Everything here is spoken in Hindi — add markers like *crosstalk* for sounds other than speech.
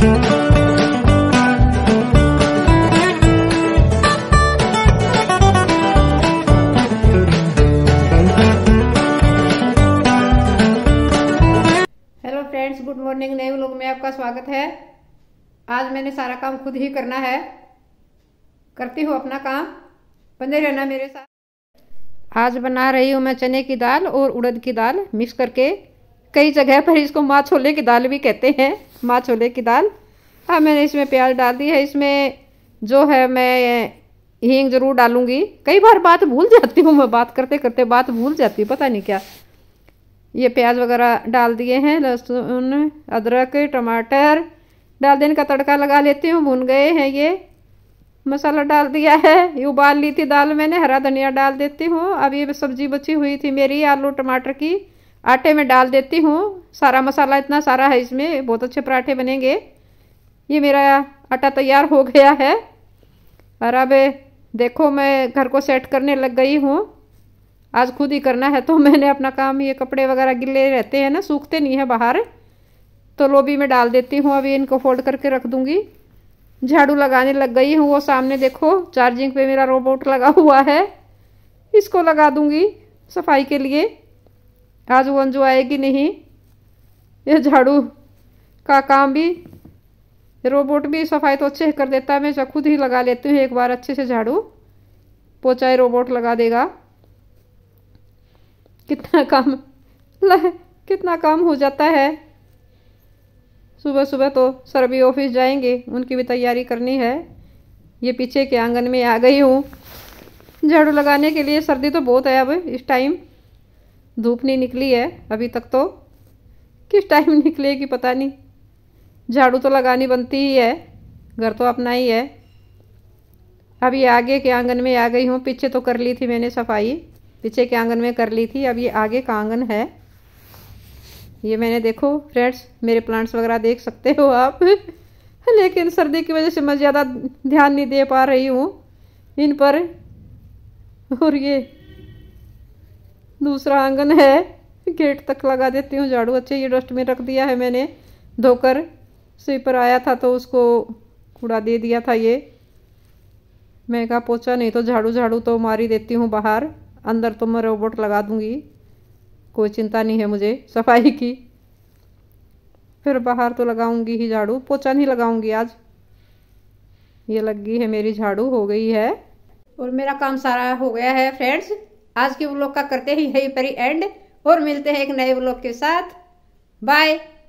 फ्रेंड्स गुड मॉर्निंग में आपका स्वागत है आज मैंने सारा काम खुद ही करना है करती हूँ अपना काम बने रहना मेरे साथ आज बना रही हूँ मैं चने की दाल और उड़द की दाल मिक्स करके कई जगह पर इसको माँ छोले की दाल भी कहते हैं माँ छोले की दाल हाँ मैंने इसमें प्याज डाल दी है इसमें जो है मैं हींग जरूर डालूंगी कई बार बात भूल जाती हूँ मैं बात करते करते बात भूल जाती हूँ पता नहीं क्या ये प्याज वगैरह डाल दिए हैं लहसुन अदरक टमाटर डाल देने का तड़का लगा लेती हूँ भुन गए हैं ये मसाला डाल दिया है ये उबाल ली थी दाल मैंने हरा धनिया डाल देती हूँ अब ये सब्जी बची हुई थी मेरी आलू टमाटर की आटे में डाल देती हूँ सारा मसाला इतना सारा है इसमें बहुत अच्छे पराठे बनेंगे ये मेरा आटा तैयार हो गया है और अब देखो मैं घर को सेट करने लग गई हूँ आज खुद ही करना है तो *laughs* मैंने अपना काम ये कपड़े वगैरह गिले रहते हैं ना सूखते नहीं है बाहर तो लोबी में डाल देती हूँ अभी इनको फोल्ड करके रख दूँगी झाड़ू लगाने लग गई हूँ वो सामने देखो चार्जिंग पे मेरा रोबोट लगा हुआ है इसको लगा दूँगी सफाई के लिए आज वो अंजू आएगी नहीं ये झाड़ू का काम भी रोबोट भी सफाई तो अच्छे कर देता है मैं खुद ही लगा लेती हूँ एक बार अच्छे से झाड़ू पोचाई रोबोट लगा देगा कितना काम कितना काम हो जाता है सुबह सुबह तो सर भी ऑफिस जाएंगे उनकी भी तैयारी करनी है ये पीछे के आंगन में आ गई हूँ झाड़ू लगाने के लिए सर्दी तो बहुत है अब इस टाइम धूप नहीं निकली है अभी तक तो किस टाइम *laughs* निकलेगी पता नहीं झाड़ू तो लगानी बनती ही है घर तो अपना ही है अभी आगे के आंगन में आ गई हूँ पीछे तो कर ली थी मैंने सफाई पीछे के आंगन में कर ली थी अब ये आगे का आंगन है ये मैंने देखो फ्रेंड्स मेरे प्लांट्स वगैरह देख सकते हो आप *laughs* लेकिन सर्दी की वजह से मैं ज़्यादा ध्यान नहीं दे पा रही हूँ इन पर और ये दूसरा आंगन है गेट तक लगा देती हूँ झाड़ू अच्छे ये डस्टबिन रख दिया है मैंने धोकर स्वीपर आया था तो उसको कूड़ा दे दिया था ये मैं कहा पोछा नहीं तो झाड़ू झाड़ू तो मारी देती हूँ बाहर अंदर तो मैं रोबोट लगा दूँगी कोई चिंता नहीं है मुझे सफाई की फिर बाहर तो लगाऊंगी ही झाड़ू पोछा नहीं लगाऊंगी आज ये लग गई है मेरी झाड़ू हो गई है और मेरा काम सारा हो गया है फ्रेंड्स आज के ब्लॉग का करते ही यही परी एंड और मिलते हैं एक नए ब्लॉग के साथ बाय